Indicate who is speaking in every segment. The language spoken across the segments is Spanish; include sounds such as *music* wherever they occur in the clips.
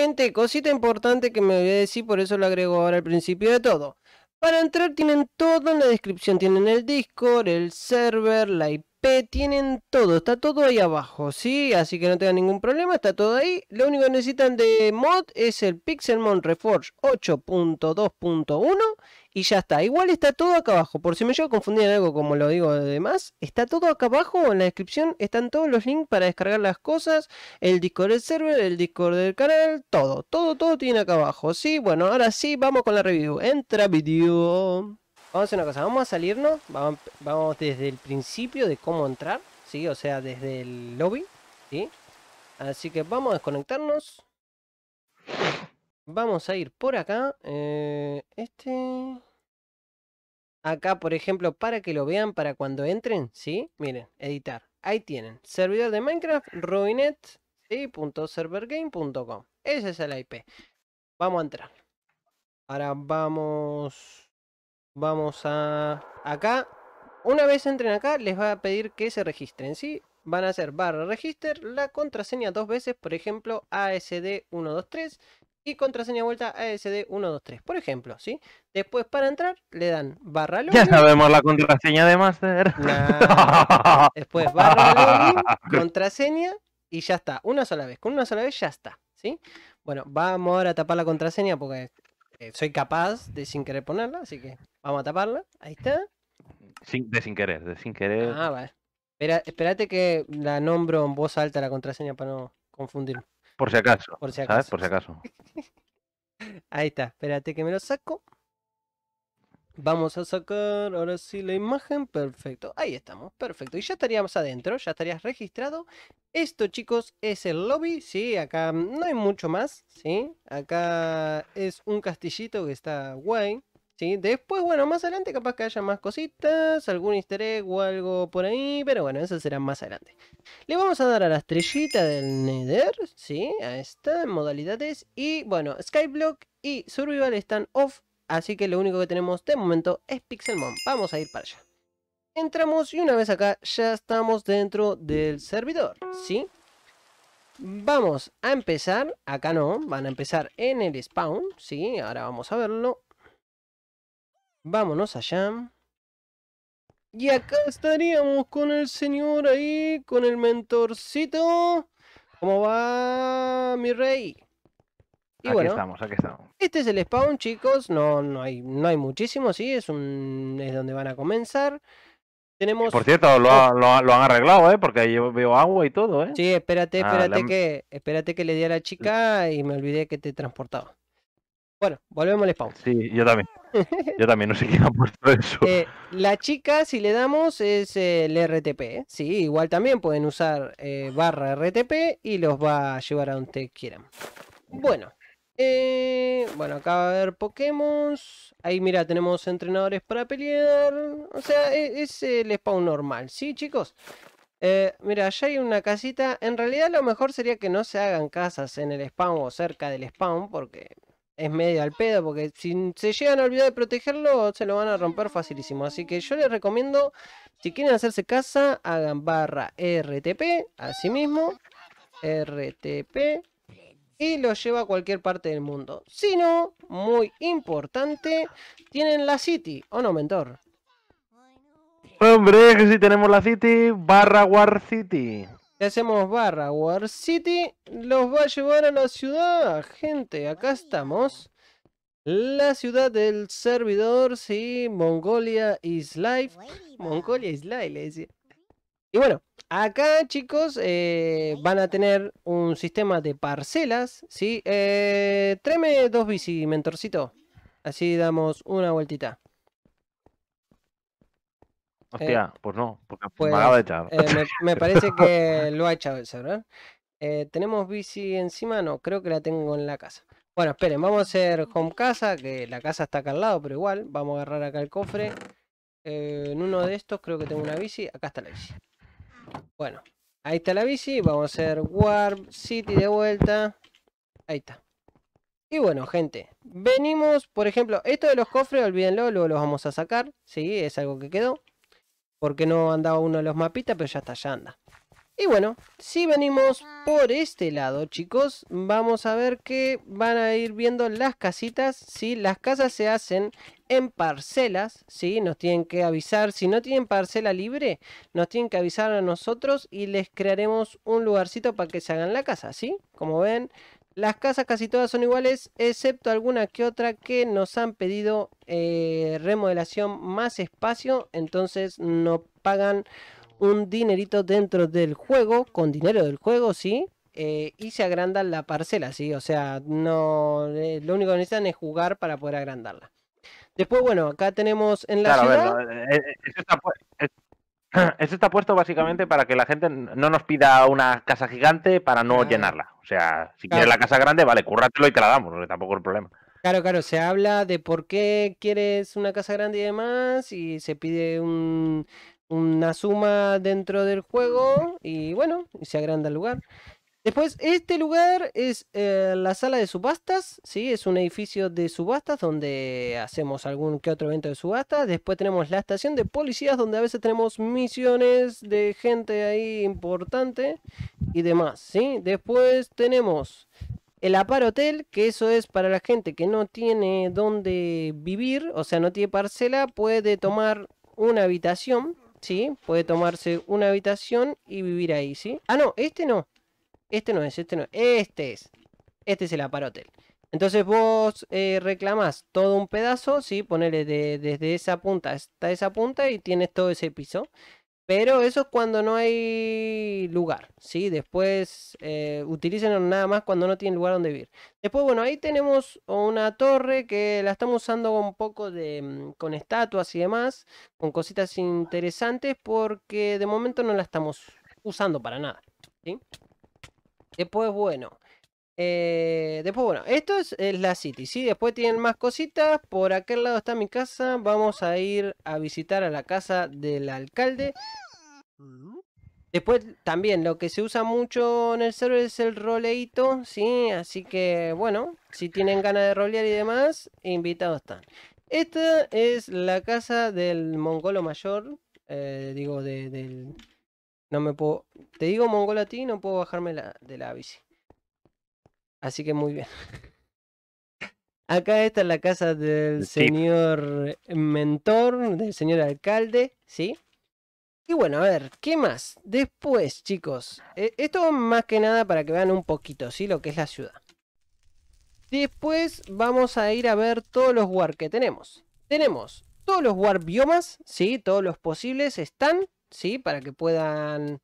Speaker 1: gente, cosita importante que me voy a decir, por eso lo agrego ahora al principio de todo. Para entrar tienen todo en la descripción, tienen el Discord, el server, la IP tienen todo, está todo ahí abajo, ¿sí? Así que no tengan ningún problema, está todo ahí. Lo único que necesitan de mod es el Pixelmon Reforge 8.2.1 y ya está. Igual está todo acá abajo, por si me llevo a confundir en algo como lo digo de más está todo acá abajo, en la descripción están todos los links para descargar las cosas, el Discord del server, el Discord del canal, todo, todo, todo tiene acá abajo, ¿sí? Bueno, ahora sí, vamos con la review. Entra video. Vamos a una cosa, vamos a salirnos, vamos, desde el principio de cómo entrar, ¿sí? O sea, desde el lobby, ¿sí? Así que vamos a desconectarnos. Vamos a ir por acá. Eh, este... Acá, por ejemplo, para que lo vean, para cuando entren, ¿sí? Miren, editar. Ahí tienen. Servidor de Minecraft, ruinet.servergame.com Ese es el IP. Vamos a entrar. Ahora vamos... Vamos a acá. Una vez entren acá, les va a pedir que se registren, ¿sí? Van a hacer barra register, la contraseña dos veces, por ejemplo, ASD123 y contraseña vuelta ASD123, por ejemplo, ¿sí? Después para entrar le dan barra login. Ya sabemos la contraseña de master. *laughs* Después barra login, contraseña y ya está. Una sola vez, con una sola vez ya está, ¿sí? Bueno, vamos ahora a tapar la contraseña porque eh, soy capaz de sin querer ponerla, así que vamos a taparla. Ahí está. Sin, de sin querer, de sin querer. Ah, vale. Espera, espérate que la nombro en voz alta la contraseña para no confundir. Por si acaso. Por si acaso. Por si acaso. *laughs* Ahí está. Espérate que me lo saco. Vamos a sacar ahora sí la imagen. Perfecto. Ahí estamos. Perfecto. Y ya estaríamos adentro. Ya estarías registrado. Esto, chicos, es el lobby. Sí, acá no hay mucho más. Sí, acá es un castillito que está guay. Sí, después, bueno, más adelante capaz que haya más cositas, algún easter egg o algo por ahí, pero bueno, eso será más adelante. Le vamos a dar a la estrellita del Nether, sí, a esta, en modalidades, y bueno, Skyblock y Survival están off, Así que lo único que tenemos de momento es Pixelmon. Vamos a ir para allá. Entramos y una vez acá ya estamos dentro del servidor, ¿sí? Vamos a empezar, acá no, van a empezar en el spawn, ¿sí? Ahora vamos a verlo. Vámonos allá. Y acá estaríamos con el señor ahí, con el mentorcito. ¿Cómo va mi rey? Y aquí bueno, estamos, aquí estamos. Este es el spawn, chicos. No, no hay, no hay muchísimo, sí. Es un, es donde van a comenzar. Tenemos. por cierto, lo, han arreglado, ¿eh? Porque yo veo agua y todo, ¿eh? Sí, espérate, ah, espérate que, espérate que le di a la chica y me olvidé que te transportaba. Bueno, volvemos al spawn. Sí, yo también. Yo también no sé qué ha *laughs* puesto eso. Eh, la chica, si le damos, es el RTP. ¿eh? Sí, igual también pueden usar eh, barra RTP y los va a llevar a donde quieran. Bueno, eh, bueno, acá va a haber Pokémon. Ahí, mira, tenemos entrenadores para pelear. O sea, e, es, el spawn normal, ¿sí, chicos? Eh, mira, allá hay una casita. En realidad lo mejor sería que no se hagan casas en el spawn o cerca del spawn porque es medio al pedo. Porque si se llegan a olvidar de protegerlo, se lo van a romper facilísimo. Así que yo les recomiendo, si quieren hacerse casa, hagan barra RTP, así mismo. RTP y los lleva a cualquier parte del mundo. Sino, muy importante, tienen la City, ¿o no, mentor? Hombre, que si tenemos la City, barra War City. hacemos barra War City, los va a llevar a la ciudad, gente, acá estamos. La ciudad del servidor, sí, Mongolia is life. Mongolia is life, le decía. Y bueno, Acá, chicos, eh, van a tener un sistema de parcelas, ¿sí? Eh, tráeme dos bici, mentorcito. Así damos una vueltita. Hostia, pues no, porque me pues, eh, Me, parece *laughs* que lo ha echado el server. ¿Tenemos bici encima? No, creo que la tengo en la casa. Bueno, esperen, vamos a hacer home casa, que la casa está acá al lado, pero igual, vamos a agarrar acá el cofre. en uno de estos creo que tengo una bici, acá está la bici. Bueno, ahí está la bici. Vamos a hacer Warp City de vuelta. Ahí está. Y bueno, gente, venimos, por ejemplo, esto de los cofres, olvídenlo, luego los vamos a sacar, sí, es algo que quedó, porque no andaba uno de los mapitas, pero ya está, ya anda. Y bueno, si venimos por este lado, chicos, vamos a ver que van a ir viendo las casitas, sí, las casas se hacen en parcelas, ¿sí? Nos tienen que avisar. Si no tienen parcela libre, nos tienen que avisar a nosotros y les crearemos un lugarcito para que se hagan la casa, ¿sí? Como ven, las casas casi todas son iguales, excepto alguna que otra que nos han pedido eh, remodelación más espacio, entonces no pagan un dinerito dentro del juego, con dinero del juego, ¿sí? Eh, y se agrandan la parcela, ¿sí? O sea, no, eh, lo único que necesitan es jugar para poder agrandarla. Después, bueno, acá tenemos en la claro, ciudad... Ver, eso, está puesto básicamente para que la gente no nos pida una casa gigante para no llenarla. O sea, si quieres la casa grande, vale, cúrratelo y te la damos, tampoco es el problema. Claro, claro, se habla de por qué quieres una casa grande y demás, y se pide una suma dentro del juego, y bueno, y se agranda el lugar. Después, este lugar es eh, la sala de subastas, ¿sí? Es un edificio de subastas donde hacemos algún que otro evento de subastas. Después tenemos la estación de policías donde a veces tenemos misiones de gente ahí importante y demás, ¿sí? Después tenemos el Apar Hotel, que eso es para la gente que no tiene donde vivir, o sea, no tiene parcela, puede tomar una habitación, ¿sí? Puede tomarse una habitación y vivir ahí, ¿sí? Ah, no, este no. Este no es, este no es. Este es. Este es el aparotel. Entonces vos reclamas eh, reclamás todo un pedazo, ¿sí? Ponele de, desde esa punta hasta esa punta y tienes todo ese piso. Pero eso es cuando no hay lugar, ¿sí? Después eh, utilicen nada más cuando no tienen lugar donde vivir. Después, bueno, ahí tenemos una torre que la estamos usando un poco mm, con estatuas y demás, con cositas interesantes, porque de momento no la estamos usando para nada, ¿sí? Después, bueno. Eh, después, bueno, esto es, la City, ¿sí? Después tienen más cositas. Por aquel lado está mi casa. Vamos a ir a visitar a la casa del alcalde. Mm. Después también lo que se usa mucho en el server es el roleito, ¿sí? Así que bueno, si tienen ganas de rolear y demás, invitados están. Esta es la casa del mongolo mayor, eh, digo, del, no me puedo... Te digo mongola a ti, no puedo bajarme la, de la bici. Así que muy bien. *laughs* Acá está la casa del señor mentor, del señor alcalde, ¿sí? Y bueno, a ver, ¿qué más? Después, chicos, eh, esto más que nada para que vean un poquito, ¿sí? Lo que es la ciudad. Después vamos a ir a ver todos los war que tenemos. Tenemos todos los war biomas, ¿sí? Todos los posibles están para que puedan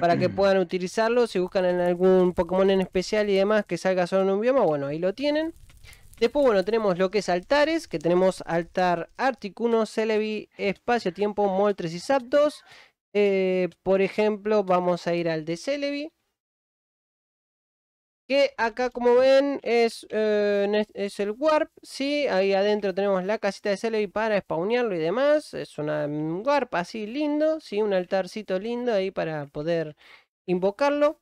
Speaker 1: para que *clears throat* puedan utilizarlo, si buscan en algún Pokémon en especial y demás que salga solo en un bioma, bueno, ahí lo tienen. Después, bueno, tenemos lo que es altares, que tenemos altar Articuno, Celebi, Espacio, Tiempo, Moltres y Zapdos. Eh, por ejemplo, vamos a ir al de Celebi. Que acá como ven eh, es, es el warp, ¿sí? Ahí adentro tenemos la casita de Celebi para spawnearlo y demás. Es una, un warp así lindo, ¿sí? Un altarcito lindo ahí para poder invocarlo.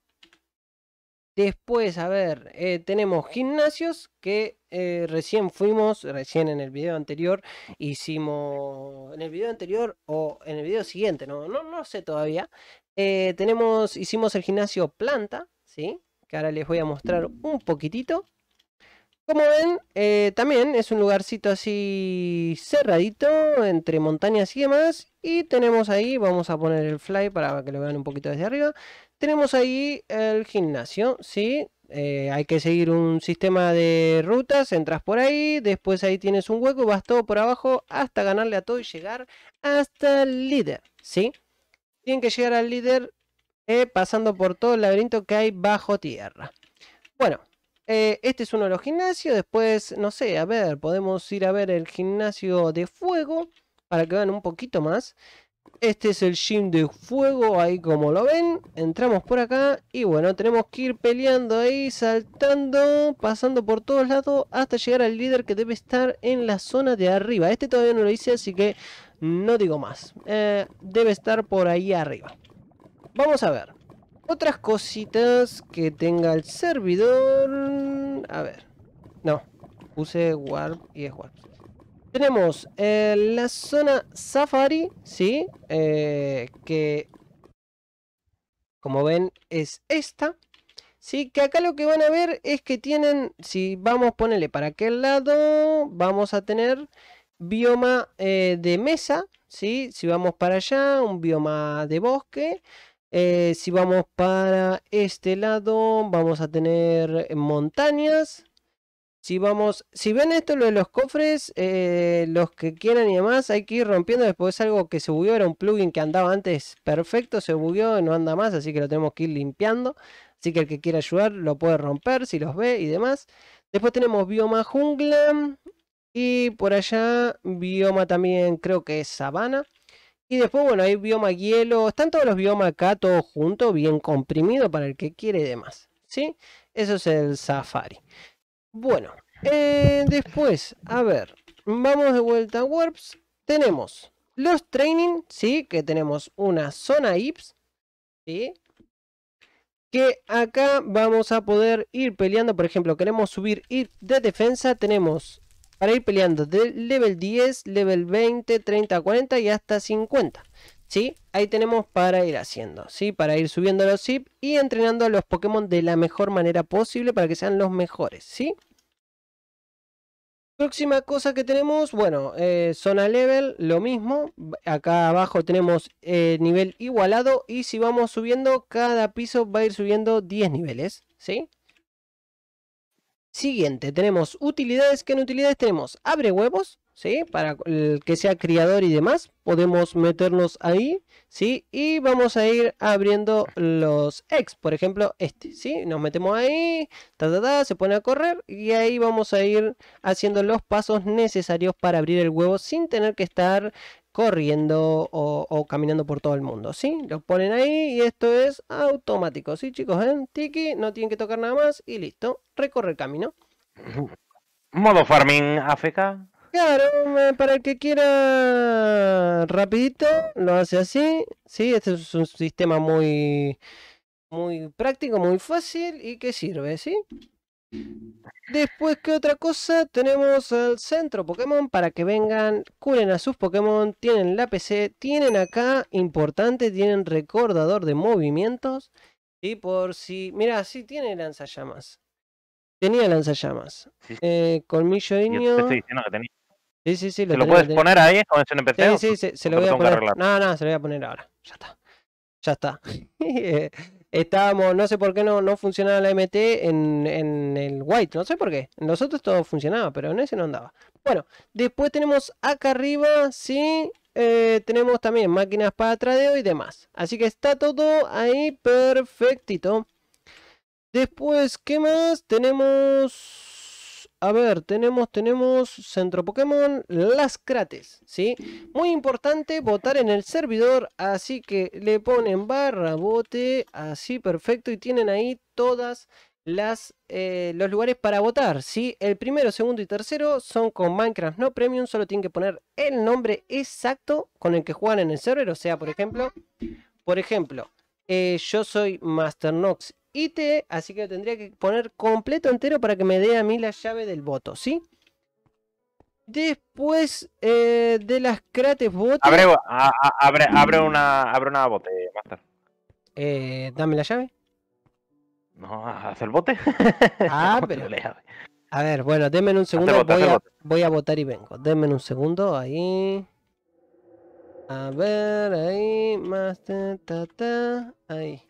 Speaker 1: Después, a ver, eh, tenemos gimnasios que eh, recién fuimos, recién en el video anterior, hicimos, en el video anterior o en el video siguiente, no, no, no sé todavía, tenemos, hicimos el gimnasio planta, ¿sí? ahora les voy a mostrar un poquitito. Como ven, eh, también es un lugarcito así cerradito, entre montañas y demás. Y tenemos ahí, vamos a poner el fly para que lo vean un poquito desde arriba. Tenemos ahí el gimnasio, ¿sí? Eh, hay que seguir un sistema de rutas, entras por ahí, después ahí tienes un hueco vas todo por abajo hasta ganarle a todo y llegar hasta el líder, ¿sí? Tienen que llegar al líder eh, pasando por todo el laberinto que hay bajo tierra. Bueno, eh, este es uno de los gimnasios. Después, no sé, a ver, podemos ir a ver el gimnasio de fuego para que vean un poquito más. Este es el gym de fuego, ahí como lo ven. Entramos por acá y bueno, tenemos que ir peleando ahí, saltando, pasando por todos lados hasta llegar al líder que debe estar en la zona de arriba. Este todavía no lo hice, así que no digo más. Eh, debe estar por ahí arriba vamos a ver. Otras cositas que tenga el servidor... A ver. No, puse Warp y es Warp. Tenemos eh, la zona Safari, ¿sí? Eh, que, como ven, es esta. Sí, que acá lo que van a ver es que tienen, si vamos, ponerle para aquel lado, vamos a tener bioma eh, de mesa, ¿sí? Si vamos para allá, un bioma de bosque. Eh, si vamos para este lado, vamos a tener montañas. Si vamos, si ven esto lo de los cofres, eh, los que quieran y demás, hay que ir rompiendo. Después es algo que se bugueó, era un plugin que andaba antes perfecto, se bugueó, no anda más, así que lo tenemos que ir limpiando. Así que el que quiera ayudar lo puede romper si los ve y demás. Después tenemos bioma jungla y por allá bioma también creo que es sabana. Y después, bueno, hay bioma hielo. Están todos los biomas acá, todos juntos, bien comprimido para el que quiere y demás. ¿Sí? Eso es el safari. Bueno, eh, después, a ver, vamos de vuelta a Warps. Tenemos los training, ¿sí? Que tenemos una zona IPS, Que acá vamos a poder ir peleando, por ejemplo, queremos subir IP de defensa, tenemos para ir peleando de level 10, level 20, 30, 40 y hasta 50. ¿Sí? Ahí tenemos para ir haciendo, ¿sí? Para ir subiendo los zip y entrenando a los Pokémon de la mejor manera posible para que sean los mejores, ¿sí? Próxima cosa que tenemos, bueno, eh, zona level, lo mismo. Acá abajo tenemos eh, nivel igualado y si vamos subiendo, cada piso va a ir subiendo 10 niveles, ¿sí? Siguiente, tenemos utilidades, que en utilidades tenemos abre huevos, ¿sí? Para el que sea criador y demás, podemos meternos ahí, ¿sí? Y vamos a ir abriendo los eggs, por ejemplo, este, ¿sí? Nos metemos ahí, ta, ta, ta, se pone a correr y ahí vamos a ir haciendo los pasos necesarios para abrir el huevo sin tener que estar corriendo o, caminando por todo el mundo, ¿sí? Lo ponen ahí y esto es automático, ¿sí, chicos? en ¿eh? Tiki, no tienen que tocar nada más y listo, recorre el camino. *clears throat* Modo farming AFK. Claro, para el que quiera rapidito, lo hace así, ¿sí? Este es un sistema muy, muy práctico, muy fácil y que sirve, ¿sí? Después, que otra cosa? Tenemos el centro Pokémon para que vengan, curen a sus Pokémon, tienen la PC, tienen acá, importante, tienen recordador de movimientos. Y por si, mira, sí tiene lanzallamas. Tenía lanzallamas. Eh, colmillo Sí, sí, sí. Lo puedes poner ahí Sí, sí, sí, se, lo voy a poner. No, no, se lo voy a poner ahora. Ya está. Ya está. *laughs* estábamos, no sé por qué no, no funcionaba la MT en, el white, no sé por qué. En todo funcionaba, pero en ese no andaba. Bueno, después tenemos acá arriba, sí, eh, tenemos también máquinas para tradeo y demás. Así que está todo ahí perfectito. Después, ¿qué más? Tenemos a ver, tenemos, tenemos Centro Pokémon Las Crates, ¿sí? Muy importante votar en el servidor, así que le ponen barra bote así perfecto, y tienen ahí todas las, eh, los lugares para votar, ¿sí? El primero, segundo y tercero son con Minecraft no Premium, solo tienen que poner el nombre exacto con el que juegan en el server, o sea, por ejemplo, por ejemplo, eh, yo soy Master Nox así que tendría que poner completo entero para que me dé a mí la llave del voto, ¿sí? Después eh, de las crates botes. Abre, una, una bote, Master. Eh, dame la llave. No, haz el bote. *laughs* Ah, *laughs* pero. A ver, bueno, denme un segundo. voy, a, voy, a, votar y vengo. Denme un segundo. Ahí. A ver, ahí. Master, ta, ta, ahí.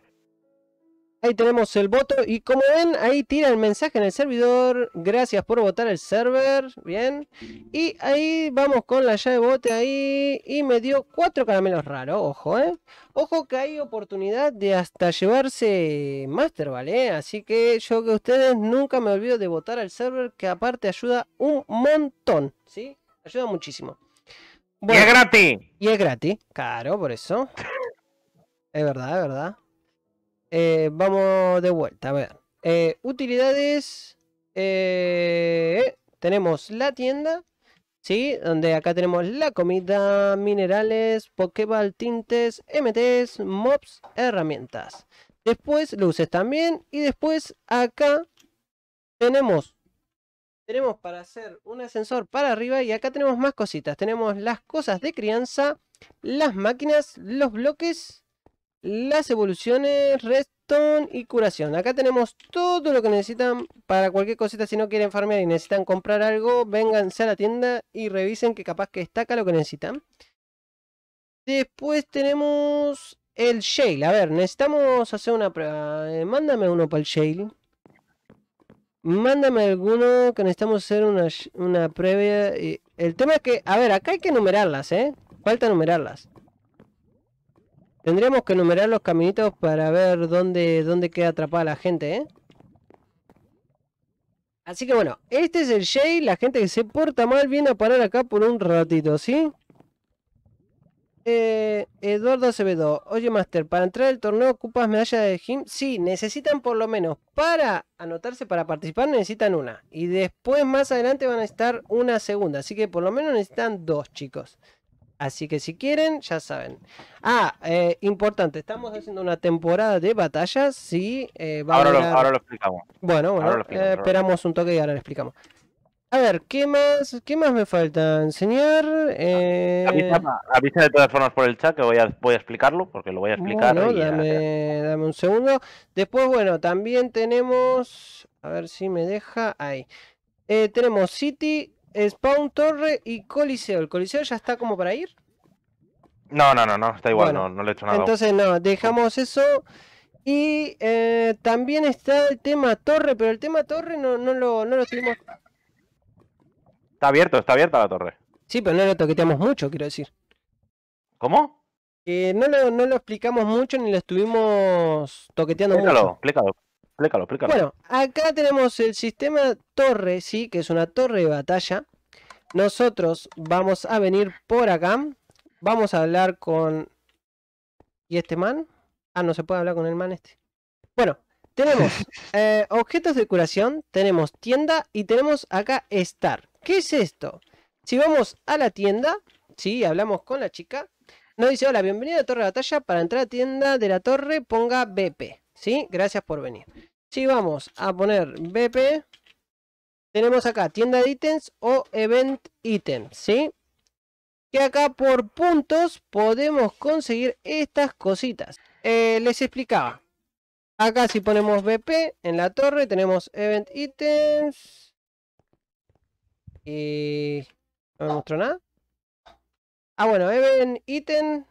Speaker 1: Ahí tenemos el voto y como ven, ahí tira el mensaje en el servidor. Gracias por votar el server. Bien. Y ahí vamos con la llave bote ahí. Y me dio cuatro caramelos raros. Ojo, ¿eh? Ojo que hay oportunidad de hasta llevarse Master, ¿vale? Así que yo que ustedes nunca me olvido de votar al server que aparte ayuda un montón. ¿Sí? Ayuda muchísimo. y es gratis. Y es gratis. Claro, por eso. Es verdad, es verdad. Eh, vamos de vuelta, a ver. Eh, utilidades. Eh, tenemos la tienda. Sí, donde acá tenemos la comida, minerales, Pokéball, tintes, MTs, mobs, herramientas. Después luces también. Y después acá tenemos tenemos para hacer un ascensor para arriba y acá tenemos más cositas. Tenemos las cosas de crianza, las máquinas, los bloques las evoluciones, redstone y curación. Acá tenemos todo lo que necesitan para cualquier cosita. Si no quieren farmear y necesitan comprar algo, vénganse a la tienda y revisen que capaz que acá lo que necesitan. Después tenemos el shale. A ver, necesitamos hacer una prueba. mándame uno para el shale. Mándame alguno que necesitamos hacer una, una previa. Y... El tema es que, a ver, acá hay que numerarlas, ¿eh? Falta numerarlas. Tendríamos que numerar los caminitos para ver dónde, dónde queda atrapada la gente, ¿eh? Así que bueno, este es el Jay. La gente que se porta mal viene a parar acá por un ratito, ¿sí? Eh, Eduardo Acevedo, oye Master, para entrar al torneo ocupas medalla de gym. Sí, necesitan por lo menos para anotarse para participar, necesitan una. Y después más adelante van a estar una segunda. Así que por lo menos necesitan dos chicos. Así que si quieren, ya saben. Ah, eh, importante, estamos haciendo una temporada de batallas. Sí, eh, ahora, lo, explicamos. Bueno, bueno, eh, esperamos un toque y ahora lo explicamos. A ver, ¿qué más, más me falta enseñar? Eh... Avisa, de todas formas por el chat que voy a, voy a explicarlo, porque lo voy a explicar. dame, un segundo. Después, bueno, también tenemos. A ver si me deja. Ahí. tenemos City, Spawn, Torre y Coliseo. ¿El Coliseo ya está como para ir? No, no, no, no, está igual, no, no, le he hecho nada. Entonces, no, dejamos eso. Y eh, también está el tema Torre, pero el tema Torre no, no, lo, no lo tuvimos. Está abierto, está abierta la torre. Sí, pero no lo toqueteamos mucho, quiero decir. ¿Cómo? Eh, no, lo, no lo explicamos mucho ni lo estuvimos toqueteando explícalo, Explícalo, bueno, acá tenemos el sistema torre, sí, que es una torre de batalla. Nosotros vamos a venir por acá. Vamos a hablar con... ¿Y este man? Ah, no se puede hablar con el man este. Bueno, tenemos *laughs* eh, objetos de curación, tenemos tienda y tenemos acá estar ¿Qué es esto? Si vamos a la tienda, sí, hablamos con la chica, nos dice, hola, bienvenida a Torre de Batalla, para entrar a tienda de la torre ponga BP, ¿sí? Gracias por venir. Si vamos a poner BP, tenemos acá tienda de ítems o event ítems, ¿sí? Que acá por puntos podemos conseguir estas cositas. Eh, les explicaba. Acá si ponemos BP en la torre tenemos event ítems. Y... ¿No me mostró nada? Ah, bueno, event ítem.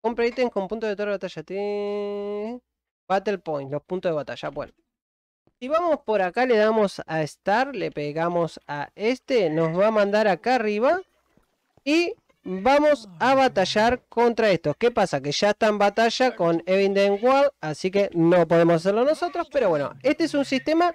Speaker 1: Compra ítems con puntos de torre de batalla. Battle point, los puntos de batalla. Bueno. Si vamos por acá, le damos a estar, le pegamos a este, nos va a mandar acá arriba y vamos a batallar contra estos. ¿Qué pasa? Que ya está en batalla con Evin Wall, así que no podemos hacerlo nosotros, pero bueno, este es un sistema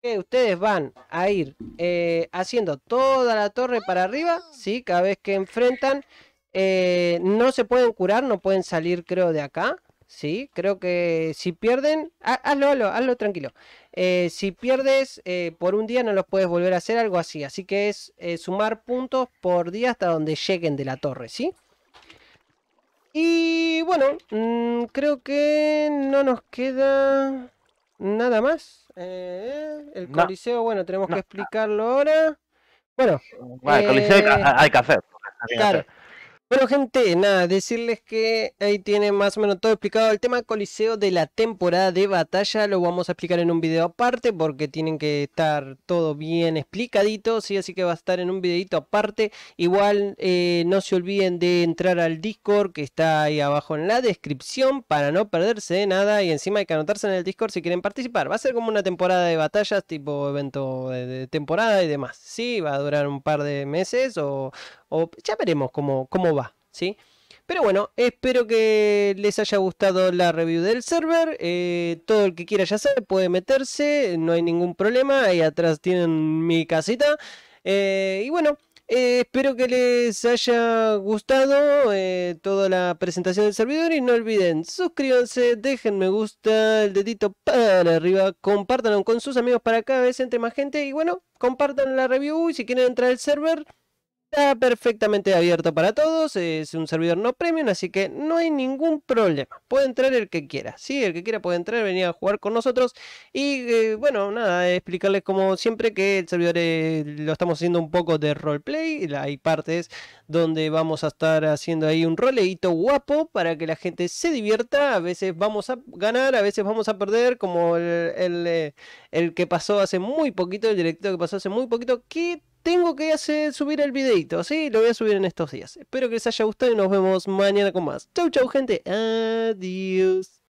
Speaker 1: que ustedes van a ir eh, haciendo toda la torre para arriba, ¿sí? Cada vez que enfrentan, eh, no se pueden curar, no pueden salir creo de acá, ¿sí? Creo que si pierden, hazlo, hazlo, hazlo tranquilo. Eh, si pierdes eh, por un día no los puedes volver a hacer, algo así. Así que es eh, sumar puntos por día hasta donde lleguen de la torre, ¿sí? Y bueno, mm, creo que no nos queda nada más. el coliseo, bueno, tenemos que explicarlo ahora. Bueno, el coliseo hay que hacer. Claro. Bueno, gente, nada, decirles que ahí tiene más o menos todo explicado. El tema coliseo de la temporada de batalla lo vamos a explicar en un video aparte porque tienen que estar todo bien explicadito, sí, así que va a estar en un videito aparte. Igual eh, no se olviden de entrar al Discord que está ahí abajo en la descripción para no perderse de nada y encima hay que anotarse en el Discord si quieren participar. Va a ser como una temporada de batallas, tipo evento de temporada y demás. Sí, va a durar un par de meses o, ya veremos cómo, cómo va, ¿sí? Pero bueno, espero que les haya gustado la review del server. Eh, todo el que quiera ya sabe puede meterse, no hay ningún problema. Ahí atrás tienen mi casita. Eh, y bueno, eh, espero que les haya gustado toda la presentación del servidor y no olviden suscríbanse, dejen me gusta, el dedito para arriba, compártanlo con sus amigos para que cada vez entre más gente y bueno, compartan la review y si quieren entrar al server está perfectamente abierto para todos, es un servidor no premium, así que no hay ningún problema. Puede entrar el que quiera, sí, el que quiera puede entrar, venir a jugar con nosotros y eh, bueno, nada, explicarles como siempre que el servidor eh, lo estamos haciendo un poco de roleplay, hay partes donde vamos a estar haciendo ahí un roleito guapo para que la gente se divierta, a veces vamos a ganar, a veces vamos a perder, como el, eh, que pasó hace muy poquito, el directo que pasó hace muy poquito, que tengo que hacer, subir el videito, ¿sí? Lo voy a subir en estos días. Espero que les haya gustado y nos vemos mañana con más. Chau, chau, gente. Adiós.